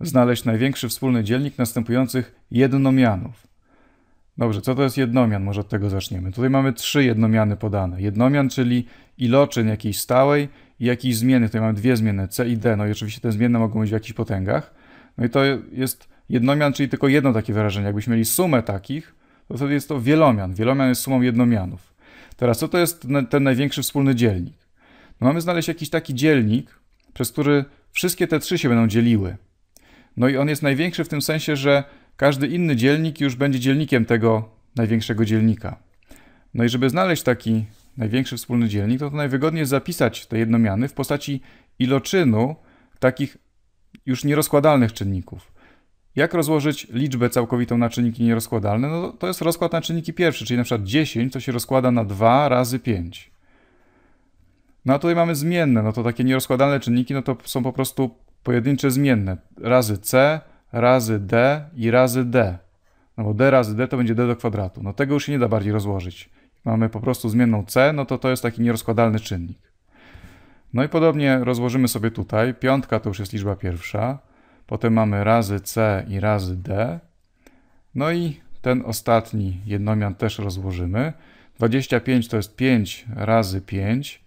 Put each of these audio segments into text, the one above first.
znaleźć największy wspólny dzielnik następujących jednomianów. Dobrze, co to jest jednomian? Może od tego zaczniemy. Tutaj mamy trzy jednomiany podane. Jednomian, czyli iloczyn jakiejś stałej i jakiejś zmiennej. Tutaj mamy dwie zmienne, c i d. No i oczywiście te zmienne mogą być w jakichś potęgach. No i to jest jednomian, czyli tylko jedno takie wyrażenie. Jakbyśmy mieli sumę takich, to wtedy jest to wielomian. Wielomian jest sumą jednomianów. Teraz, co to jest ten największy wspólny dzielnik? No mamy znaleźć jakiś taki dzielnik, przez który wszystkie te trzy się będą dzieliły. No i on jest największy w tym sensie, że każdy inny dzielnik już będzie dzielnikiem tego największego dzielnika. No i żeby znaleźć taki największy wspólny dzielnik, to, no to najwygodniej jest zapisać te jednomiany w postaci iloczynu takich już nierozkładalnych czynników. Jak rozłożyć liczbę całkowitą na czynniki nierozkładalne? No to jest rozkład na czynniki pierwsze, czyli na przykład 10 to się rozkłada na 2 razy 5. No a tutaj mamy zmienne, no to takie nierozkładalne czynniki, no to są po prostu pojedyncze zmienne razy c, razy d i razy d. No bo d razy d to będzie d do kwadratu. No tego już się nie da bardziej rozłożyć. mamy po prostu zmienną c, no to to jest taki nierozkładalny czynnik. No i podobnie rozłożymy sobie tutaj. Piątka to już jest liczba pierwsza. Potem mamy razy c i razy d. No i ten ostatni jednomian też rozłożymy. 25 to jest 5 razy 5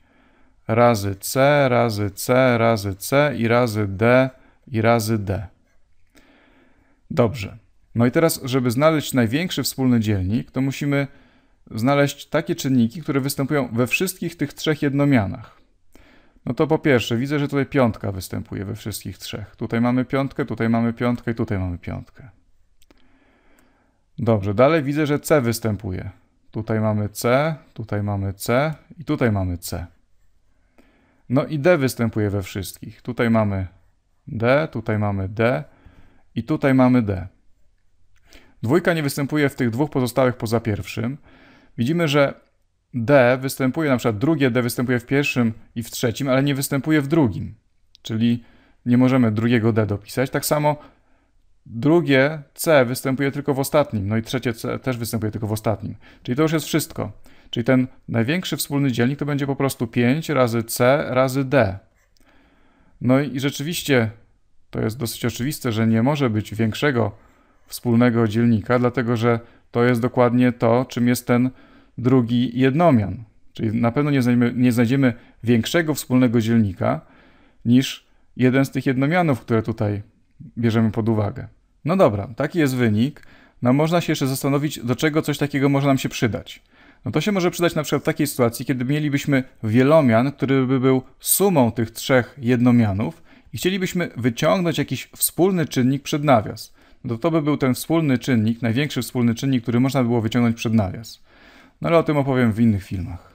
razy C, razy C, razy C i razy D i razy D. Dobrze. No i teraz, żeby znaleźć największy wspólny dzielnik, to musimy znaleźć takie czynniki, które występują we wszystkich tych trzech jednomianach. No to po pierwsze, widzę, że tutaj piątka występuje we wszystkich trzech. Tutaj mamy piątkę, tutaj mamy piątkę i tutaj mamy piątkę. Dobrze, dalej widzę, że C występuje. Tutaj mamy C, tutaj mamy C i tutaj mamy C. No i D występuje we wszystkich. Tutaj mamy D, tutaj mamy D i tutaj mamy D. Dwójka nie występuje w tych dwóch pozostałych poza pierwszym. Widzimy, że D występuje, na przykład drugie D występuje w pierwszym i w trzecim, ale nie występuje w drugim. Czyli nie możemy drugiego D dopisać. Tak samo drugie C występuje tylko w ostatnim, no i trzecie C też występuje tylko w ostatnim. Czyli to już jest wszystko. Czyli ten największy wspólny dzielnik to będzie po prostu 5 razy c razy d. No i rzeczywiście to jest dosyć oczywiste, że nie może być większego wspólnego dzielnika, dlatego że to jest dokładnie to, czym jest ten drugi jednomian. Czyli na pewno nie znajdziemy, nie znajdziemy większego wspólnego dzielnika niż jeden z tych jednomianów, które tutaj bierzemy pod uwagę. No dobra, taki jest wynik. No można się jeszcze zastanowić, do czego coś takiego może nam się przydać. No to się może przydać na przykład w takiej sytuacji, kiedy mielibyśmy wielomian, który by był sumą tych trzech jednomianów i chcielibyśmy wyciągnąć jakiś wspólny czynnik przed nawias. No to, to by był ten wspólny czynnik, największy wspólny czynnik, który można było wyciągnąć przed nawias. No ale o tym opowiem w innych filmach.